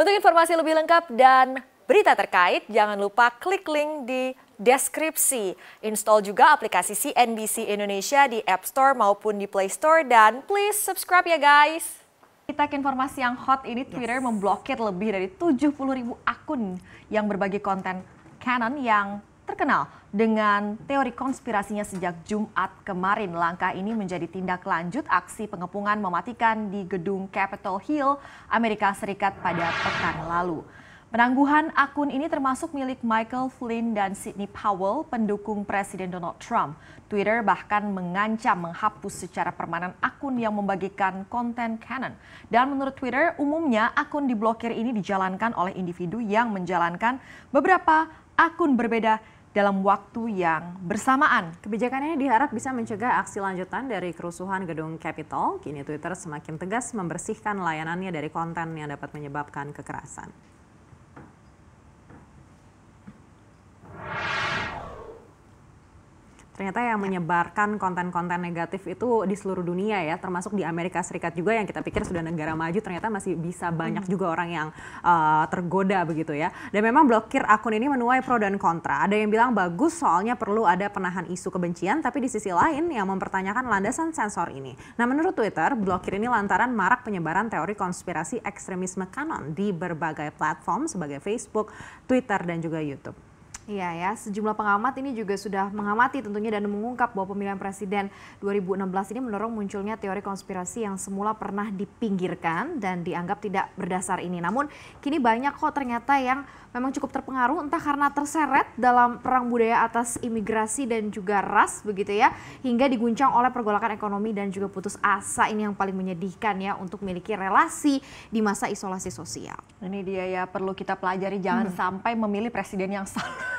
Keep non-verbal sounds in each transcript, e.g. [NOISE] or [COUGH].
Untuk informasi lebih lengkap dan berita terkait, jangan lupa klik link di deskripsi. Install juga aplikasi CNBC Indonesia di App Store maupun di Play Store dan please subscribe ya guys. Kita ke informasi yang hot ini Twitter yes. memblokir lebih dari puluh ribu akun yang berbagi konten Canon yang terkenal dengan teori konspirasinya sejak Jumat kemarin. Langkah ini menjadi tindak lanjut aksi pengepungan mematikan di gedung Capitol Hill, Amerika Serikat pada pekan lalu. Penangguhan akun ini termasuk milik Michael Flynn dan Sidney Powell, pendukung Presiden Donald Trump. Twitter bahkan mengancam menghapus secara permanen akun yang membagikan konten canon. Dan menurut Twitter, umumnya akun diblokir ini dijalankan oleh individu yang menjalankan beberapa akun berbeda dalam waktu yang bersamaan. Kebijakan ini diharap bisa mencegah aksi lanjutan dari kerusuhan gedung Capitol. Kini Twitter semakin tegas membersihkan layanannya dari konten yang dapat menyebabkan kekerasan. ternyata yang ya. menyebarkan konten-konten negatif itu di seluruh dunia ya, termasuk di Amerika Serikat juga yang kita pikir sudah negara maju ternyata masih bisa banyak hmm. juga orang yang uh, tergoda begitu ya. Dan memang blokir akun ini menuai pro dan kontra. Ada yang bilang bagus soalnya perlu ada penahan isu kebencian, tapi di sisi lain yang mempertanyakan landasan sensor ini. Nah menurut Twitter, blokir ini lantaran marak penyebaran teori konspirasi ekstremisme kanon di berbagai platform sebagai Facebook, Twitter, dan juga YouTube. Iya ya, sejumlah pengamat ini juga sudah mengamati tentunya dan mengungkap bahwa pemilihan presiden 2016 ini mendorong munculnya teori konspirasi yang semula pernah dipinggirkan dan dianggap tidak berdasar ini. Namun kini banyak kok ternyata yang memang cukup terpengaruh entah karena terseret dalam perang budaya atas imigrasi dan juga ras begitu ya, hingga diguncang oleh pergolakan ekonomi dan juga putus asa ini yang paling menyedihkan ya untuk memiliki relasi di masa isolasi sosial. Ini dia ya perlu kita pelajari jangan hmm. sampai memilih presiden yang salah.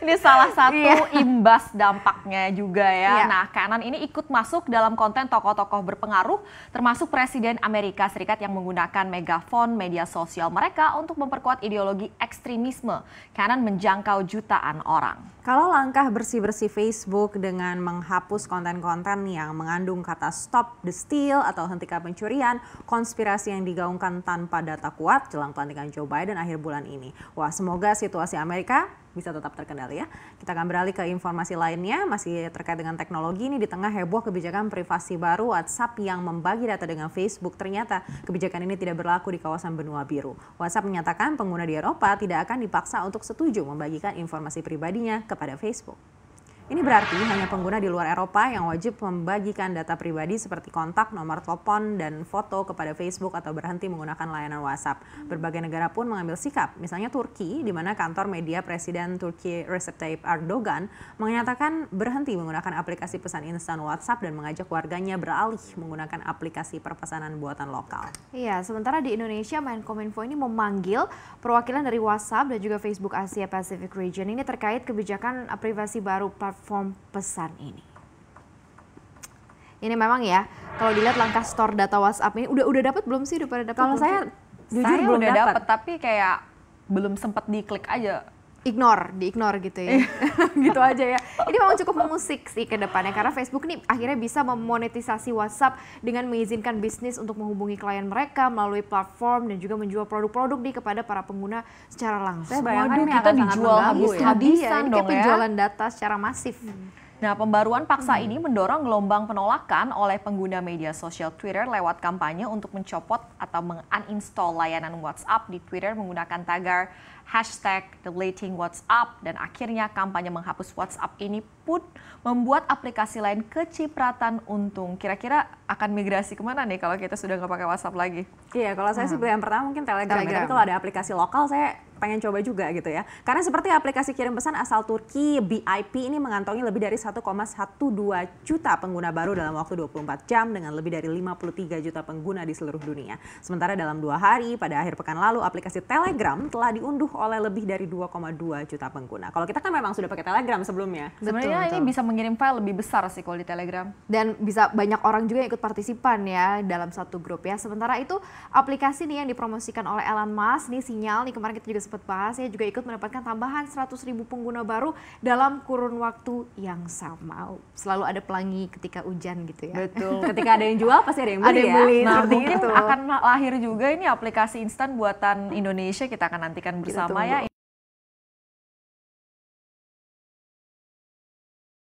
ini salah satu iya. imbas dampaknya juga ya. Iya. Nah, kanan ini ikut masuk dalam konten tokoh-tokoh berpengaruh, termasuk Presiden Amerika Serikat yang menggunakan megafon media sosial mereka untuk memperkuat ideologi ekstremisme. Kanan menjangkau jutaan orang. Kalau langkah bersih-bersih Facebook dengan menghapus konten-konten yang mengandung kata stop the steal atau hentikan pencurian, konspirasi yang digaungkan tanpa data kuat jelang pelantikan Joe Biden akhir bulan ini. Wah, semoga situasi Amerika bisa tetap terkendali ya. Kita akan beralih ke informasi lainnya masih terkait dengan teknologi ini di tengah heboh kebijakan privasi baru WhatsApp yang membagi data dengan Facebook. Ternyata kebijakan ini tidak berlaku di kawasan benua biru. WhatsApp menyatakan pengguna di Eropa tidak akan dipaksa untuk setuju membagikan informasi pribadinya kepada Facebook. Ini berarti hanya pengguna di luar Eropa yang wajib membagikan data pribadi seperti kontak, nomor telepon, dan foto kepada Facebook atau berhenti menggunakan layanan WhatsApp. Berbagai negara pun mengambil sikap, misalnya Turki, di mana kantor media Presiden Turki Recep Tayyip Erdogan menyatakan berhenti menggunakan aplikasi pesan instan WhatsApp dan mengajak warganya beralih menggunakan aplikasi perpesanan buatan lokal. Iya, sementara di Indonesia Menkominfo ini memanggil perwakilan dari WhatsApp dan juga Facebook Asia Pacific Region ini terkait kebijakan privasi baru platform platform pesan ini. Ini memang ya, kalau dilihat langkah store data WhatsApp ini udah udah dapat belum sih udah pada dapat? Kalau saya jujur saya belum dapat tapi kayak belum sempat diklik aja ignore, diignore gitu ya. [LAUGHS] gitu aja ya. Ini memang cukup mengusik sih ke depannya karena Facebook ini akhirnya bisa memonetisasi WhatsApp dengan mengizinkan bisnis untuk menghubungi klien mereka melalui platform dan juga menjual produk-produk di kepada para pengguna secara langsung. Saya bayangkan Waduh, kita dijual ya. habis-habisan ya, dong ya. penjualan data secara masif. Hmm. Nah, pembaruan paksa hmm. ini mendorong gelombang penolakan oleh pengguna media sosial Twitter lewat kampanye untuk mencopot atau menguninstall layanan WhatsApp di Twitter menggunakan tagar hashtag deleting WhatsApp dan akhirnya kampanye menghapus WhatsApp ini pun membuat aplikasi lain kecipratan untung. Kira-kira akan migrasi kemana nih kalau kita sudah nggak pakai WhatsApp lagi? Iya, kalau saya hmm. sih yang pertama mungkin Telegram. Ya. Telegram. tapi kalau ada aplikasi lokal saya pengen coba juga gitu ya. Karena seperti aplikasi kirim pesan asal Turki BIP ini mengantongi lebih dari 1,12 juta pengguna baru dalam waktu 24 jam dengan lebih dari 53 juta pengguna di seluruh dunia. Sementara dalam dua hari pada akhir pekan lalu aplikasi Telegram telah diunduh oleh lebih dari 2,2 juta pengguna. Kalau kita kan memang sudah pakai Telegram sebelumnya. Sebenarnya betul, ini betul. bisa mengirim file lebih besar sih kalau di Telegram. Dan bisa banyak orang juga ikut partisipan ya dalam satu grup ya. Sementara itu aplikasi nih yang dipromosikan oleh Elon Musk nih sinyal nih kemarin kita juga sempat bahas, ya juga ikut mendapatkan tambahan 100 ribu pengguna baru dalam kurun waktu yang sama. Selalu ada pelangi ketika hujan gitu ya. Betul. [LAUGHS] Ketika ada yang jual pasti ada yang beli ada yang ya. beli, ya. Nah mungkin itu. akan lahir juga ini aplikasi instan buatan Indonesia kita akan nantikan iya, bersama ya.